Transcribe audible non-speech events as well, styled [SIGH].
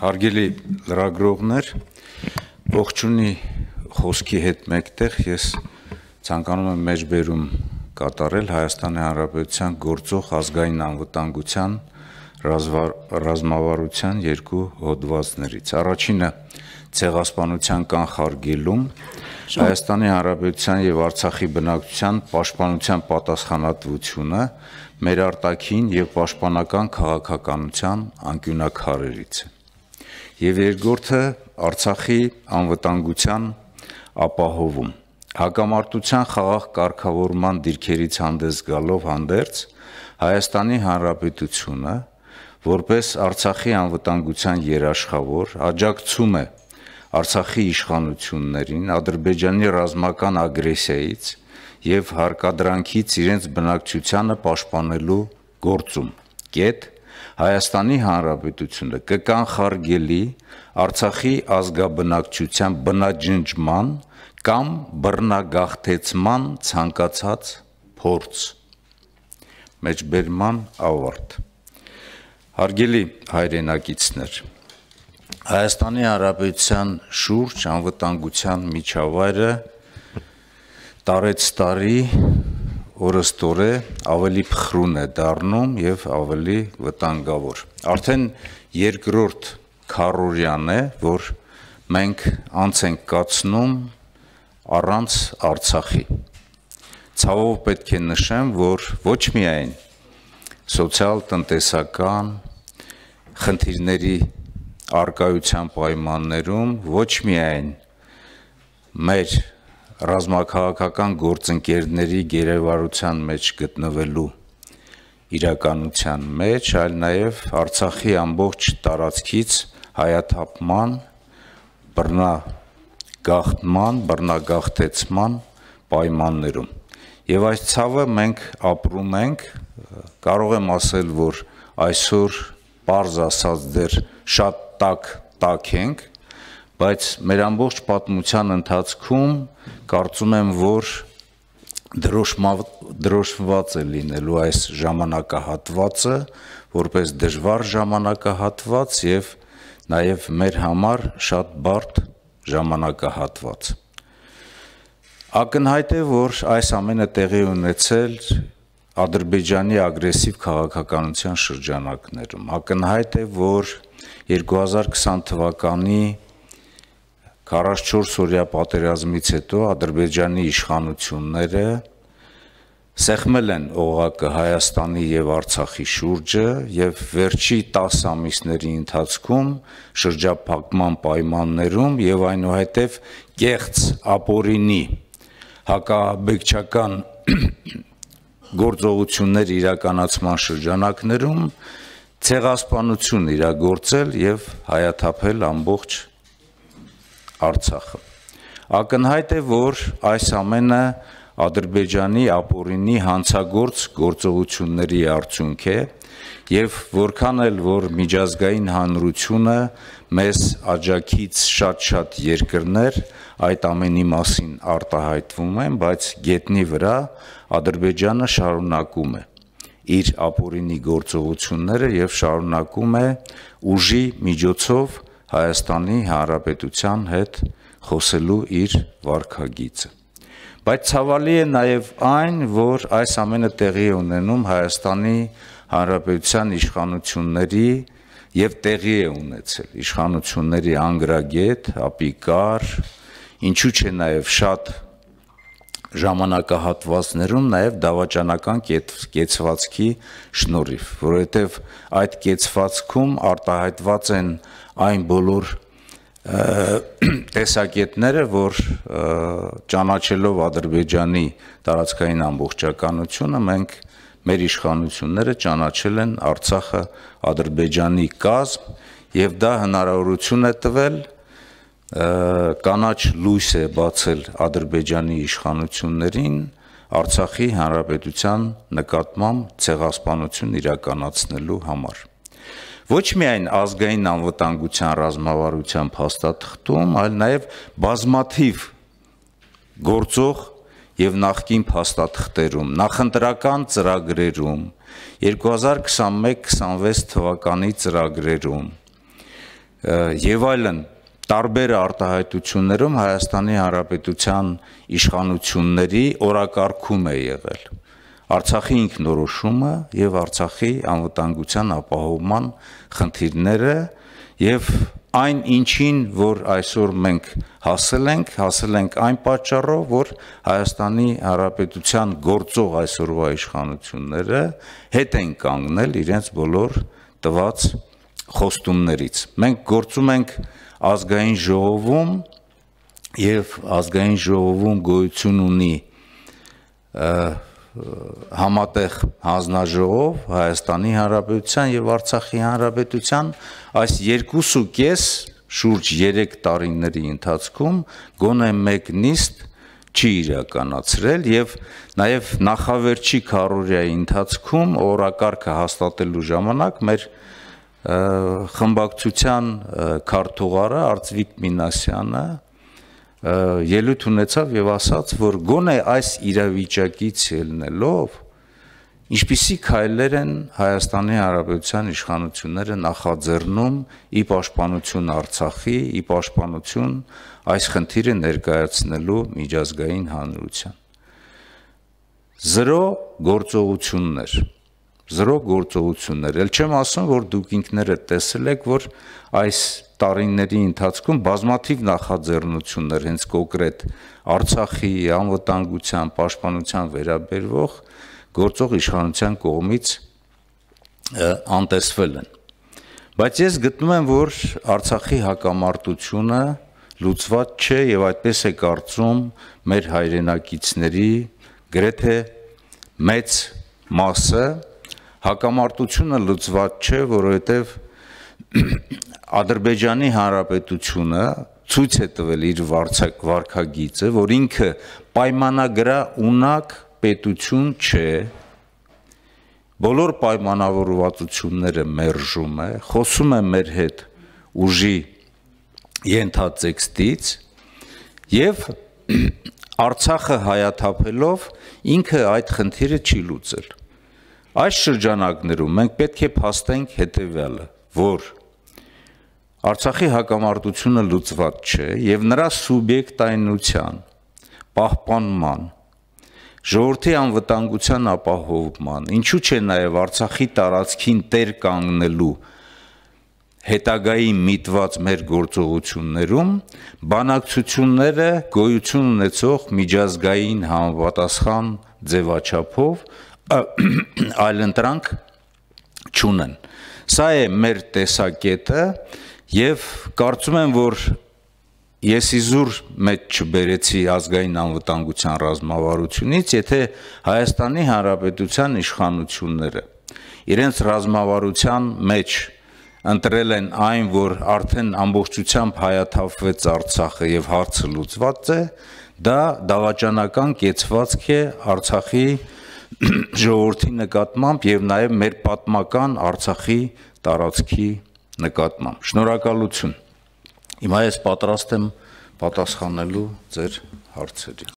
Հարգելի լրագրողներ, ողջունի խոսքի հետ մեկտեղ ես ցանկանում եմ մեջբերում կատարել Հայաստանի Հանրապետության գործող ազգային անվտանգության ռազմավարության երկու հոդվածներից։ Առաջինը ցեղասպանության կանխարգելում Հայաստանի Հանրապետության եւ Արցախի բնակչության պաշտպանության պատասխանատվությունը մեր արտաքին եւ պաշտպանական քաղաքականության անկյունակարերից է եւ երկրորդը Արցախի անվտանգության ապահովում։ Հակամարտության խաղաղ կարգավորման դիրքերից հանդես գալով հանդերձ Հայաստանի Հանրապետությունը որպես Արցախի անվտանգության երաշխավոր աջակցում է Արցախի իշխանություններին Ադրբեջանի ռազմական ագրեսիայից եւ հարկադրանքից իրենց բնակչությանը պաշտպանելու գործում։ Կետ Հայաստանի Հանրապետությունը կկանխարգելի Արցախի ազգաբնակչության բնաջնջման կամ բռնագաղթեցման ցանկացած փորձ մեջբերման ավարտ Հարգելի հայրենակիցներ Հայաստանի Հանրապետության շուրջ անվտանգության միջավայրը տարեց տարի օրըստորե ավելի փխրուն է դառնում եւ ավելի վտանգավոր։ Արդեն երկրորդ քառորյան է, որ մենք անց ենք կացնում առանց Արցախի։ Ցավով պետք է նշեմ, որ ոչ միայն սոցիալ-տնտեսական խնդիրների արկայության պայմաններում ոչ միայն մեր ռազմաքաղաքական գործընկերների գերեվարության մեջ գտնվելու իրականության մեջ, այլ նաև Արցախի ամբողջ տարածքից հայաթափման, բռնա գաղթման, բռնագաղթեցման պայմաններում։ Եվ այս ցավը մենք ապրում ենք, կարող եմ ասել, որ այսօր པարզ ասած դեռ շատ տակ տակ ենք, բայց մեր ամբողջ պատմության ընթացքում կարծում եմ, որ դրոշմավ դրոշված է լինելու այս ժամանակահատվածը որպես դժվար ժամանակահատված եւ նաեւ մեր համար շատ բարդ ժամանակահատված։ Ակնհայտ է, որ այս ամենը տեղի ունեցել Ադրբեջանի ագրեսիվ քաղաքականության շրջանակներում։ Ակնհայտ է, որ 2020 թվականի 44 օրյա պատերազմից հետո Ադրբեջանի իշխանությունները սեղմել են օղակը Հայաստանի եւ Արցախի շուրջը եւ վերջի 10 ամիսների ընթացքում շրջափակման պայմաններում եւ այնուհետեւ կեղծ ապորինի հակաբեկչական գործողություններ իրականացման շրջանակներում ցեղասպանություն իրագործել եւ հայաթափել ամբողջ Արցախը։ Ակնհայտ է, որ այս ամենը Ադրբեջանի ապօրինի հանցագործ գործողությունների արդյունք է եւ որքան էլ որ միջազգային հանրությունը մեզ աջակից շատ-շատ երկրներ այդ ամենի մասին արտահայտվում են, բայց գետնի վրա Ադրբեջանը շարունակում է իր ապօրինի գործողությունները եւ շարունակում է ուժի միջոցով Հայաստանի Հանրապետության հետ խոսելու իր վարկագիծը։ Բայց ցավալի է նաև այն, որ այս ամենը տեղի է ունենում Հայաստանի Հանրապետության իշխանությունների եւ տեղի է ունեցել իշխանությունների անգրագետ, ապիկար, ինչու՞ չէ նաև շատ ժամանակահատվածներում նաև դավաճանական կետ, կեցվածքի շնորհիվ, որովհետև այդ կեցվածքում արտահայտված են այն բոլոր [CLEARS THROAT] տեսակետները, որ ճանաչելով Ադրբեջանի տարածքային ամբողջականությունը, մենք մեր իշխանությունները ճանաչել են Արցախը Ադրբեջանի կազմ եւ դա հնարավորություն է տվել կանաչ լույս է բացել Ադրբեջանի իշխանություններին Արցախի հանրապետության նկատմամբ ցեղասպանություն իրականացնելու համար։ Ոչ միայն ազգային անվտանգության ռազմավարության փաստաթղթում, այլ նաև բազմաթիվ գործող եւ նախկին փաստաթղթերում, նախընտրական ծրագրերում, 2021-26 թվականի ծրագրերում եւ այլն տարբեր արտահայտություններում Հայաստանի Հանրապետության իշխանությունների օրակարգում է եղել։ Արցախի ինքնորոշումը եւ Արցախի անվտանգության ապահովման խնդիրները եւ այն ինչին, որ այսօր մենք հասել ենք, հասել ենք այն պատճառով, որ Հայաստանի Հանրապետության գործող այսօրվա իշխանությունները հետ են կանգնել իրենց բոլոր տված խոստումներից։ Մենք գործում ենք ազգային ժողովում եւ ազգային ժողովում գոյություն ունի համատեղ հանձնաժողով Հայաստանի Հանրապետության եւ Արցախի Հանրապետության այս 2.5 շուրջ 3 տարիների ընթացքում գոնե մեկ նիստ չի իրականացրել եւ նաեւ նախավերջի քարորիայի ընթացքում օրակարգը հաստատելու ժամանակ մեր խմբակցության քարտուղարը Արծվիկ Մինասյանը ելույթ ունեցավ եւ ասաց, որ գոնե այս իրավիճակից ելնելով ինչպիսի քայլեր են Հայաստանի Հանրապետության իշխանությունները նախաձեռնում ի պաշտպանություն Արցախի, ի պաշտպանություն այս խնդիրը ներկայացնելու միջազգային հանրության։ Զրո գործողություններ զրո գործողություններ։ Էլ չեմ ասում, որ դուք ինքներդ տեսել եք, որ այս տարիների ընթացքում բազմաթիվ նախաձեռնություններ հենց կոնկրետ Արցախի անվտանգության, պաշտպանության վերաբերող գործող իշխանության կողմից անտեսվել են։ Բայց ես գտնում եմ, որ Արցախի հակամարտությունը լուծված չէ եւ այդպես է կարծում մեր հայրենակիցների գրեթե մեծ մասը հակամարտությունը լծված չէ, որովհետև [CLEARS THROAT] Ադրբեջանի Հանրապետությունը ցույց է տվել իր վարքագիծը, որ ինքը պայմանագրա ունակ պետություն չէ, բոլոր պայմանավորվածությունները մերժում է, խոսում է մեր հետ ուժի ենթատեքստից եւ [CLEARS THROAT] Արցախը հայաթափելով ինքը այդ խնդիրը չի լուծել։ Այս շրջանակներում մենք պետք է փաստենք հետևյալը, որ Արցախի հակամարտությունը լուծված չէ եւ նրա սուբյեկտայնության պահպանման ժողովրդի անվտանգության ապահովման ինչու՞ չէ նաեւ Արցախի տարածքին տեր կանգնելու հետագայի միտված մեր գործողություններում բանակցությունները գոյություն ունեցող միջազգային համապատասխան ձևաչափով այլ ընտրանք չունեն։ Սա է մեր տեսակետը եւ կարծում եմ, որ ես իզուր մեջ չբերեցի ազգային անվտանգության ռազմավարությունից, եթե Հայաստանի Հանրապետության իշխանությունները իրենց ռազմավարության մեջ ընտրել են այն, որ արդեն ամբողջությամբ հայաթափվեց Արցախը եւ հարցը լուծված է, դա դավաճանական կեցվածք է Արցախի ժողովրդի նկատմամբ եւ նաեւ մեր պատմական Արցախի տարածքի նկատմամբ։ Շնորհակալություն։ Հիմա ես պատրաստ եմ պատասխանելու ձեր հարցերին։